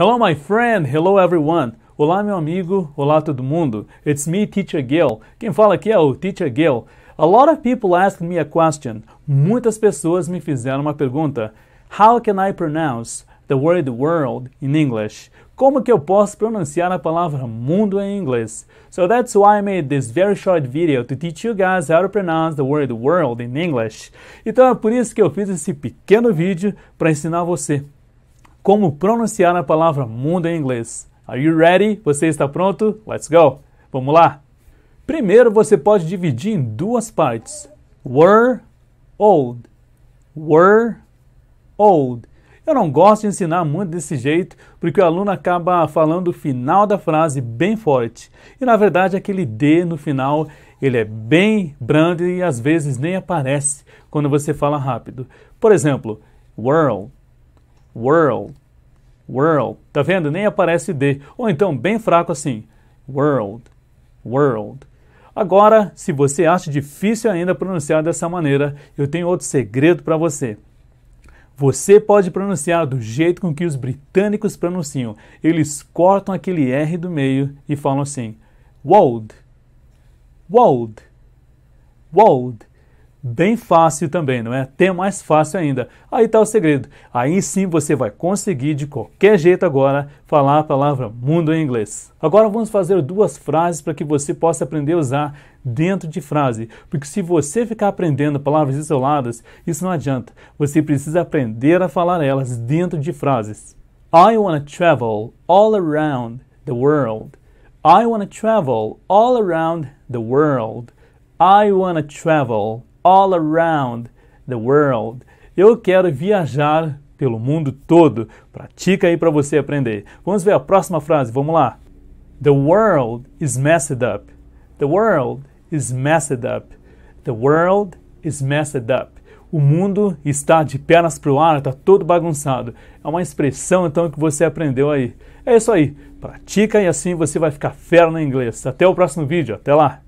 Hello, my friend. Hello, everyone. Olá, meu amigo. Olá, todo mundo. It's me, Teacher Gil. Quem fala aqui é o Teacher Gil. A lot of people ask me a question. Muitas pessoas me fizeram uma pergunta. How can I pronounce the word world in English? Como que eu posso pronunciar a palavra mundo em inglês? So that's why I made this very short video to teach you guys how to pronounce the word world in English. Então é por isso que eu fiz esse pequeno vídeo para ensinar você como pronunciar a palavra mundo em inglês. Are you ready? Você está pronto? Let's go! Vamos lá! Primeiro você pode dividir em duas partes. Were old. Were old. Eu não gosto de ensinar muito desse jeito, porque o aluno acaba falando o final da frase bem forte. E na verdade, aquele D no final, ele é bem brando e às vezes nem aparece quando você fala rápido. Por exemplo, world, World. World. Tá vendo? Nem aparece D. Ou então, bem fraco assim. World. World. Agora, se você acha difícil ainda pronunciar dessa maneira, eu tenho outro segredo para você. Você pode pronunciar do jeito com que os britânicos pronunciam. Eles cortam aquele R do meio e falam assim: Wold. Wold. Wold bem fácil também, não é? Até mais fácil ainda. Aí está o segredo. Aí sim você vai conseguir de qualquer jeito agora falar a palavra mundo em inglês. Agora vamos fazer duas frases para que você possa aprender a usar dentro de frase, porque se você ficar aprendendo palavras isoladas, isso não adianta. Você precisa aprender a falar elas dentro de frases. I want to travel all around the world. I want to travel all around the world. I want to travel all around the world. Eu quero viajar pelo mundo todo. Pratica aí para você aprender. Vamos ver a próxima frase, vamos lá. The world is messed up. The world is messed up. The world is messed up. O mundo está de pernas para o ar, está todo bagunçado. É uma expressão então que você aprendeu aí. É isso aí. Pratica e assim você vai ficar fera no inglês. Até o próximo vídeo. Até lá.